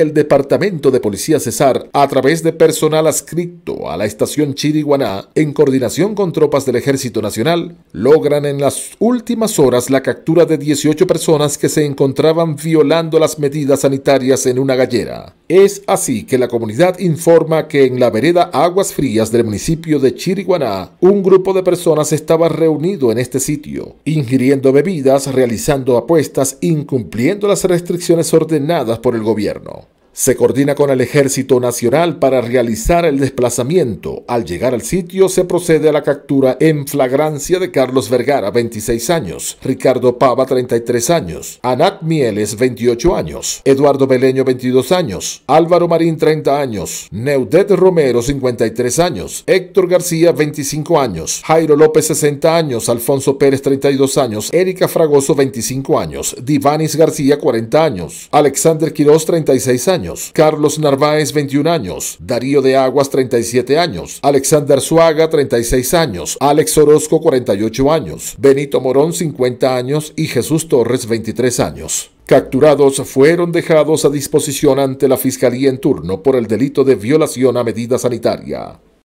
el Departamento de Policía Cesar, a través de personal adscrito a la estación Chiriguaná, en coordinación con tropas del Ejército Nacional, logran en las últimas horas la captura de 18 personas que se encontraban violando las medidas sanitarias en una gallera. Es así que la comunidad informa que en la vereda Aguas Frías del municipio de Chiriguaná, un grupo de personas estaba reunido en este sitio, ingiriendo bebidas, realizando apuestas, incumpliendo las restricciones ordenadas por el gobierno. Se coordina con el Ejército Nacional para realizar el desplazamiento. Al llegar al sitio se procede a la captura en flagrancia de Carlos Vergara, 26 años, Ricardo Pava, 33 años, Anat Mieles, 28 años, Eduardo Beleño, 22 años, Álvaro Marín, 30 años, Neudet Romero, 53 años, Héctor García, 25 años, Jairo López, 60 años, Alfonso Pérez, 32 años, Erika Fragoso, 25 años, Divanis García, 40 años, Alexander Quirós, 36 años, Carlos Narváez 21 años, Darío de Aguas 37 años, Alexander Suaga 36 años, Alex Orozco 48 años, Benito Morón 50 años y Jesús Torres 23 años capturados fueron dejados a disposición ante la Fiscalía en turno por el delito de violación a medida sanitaria.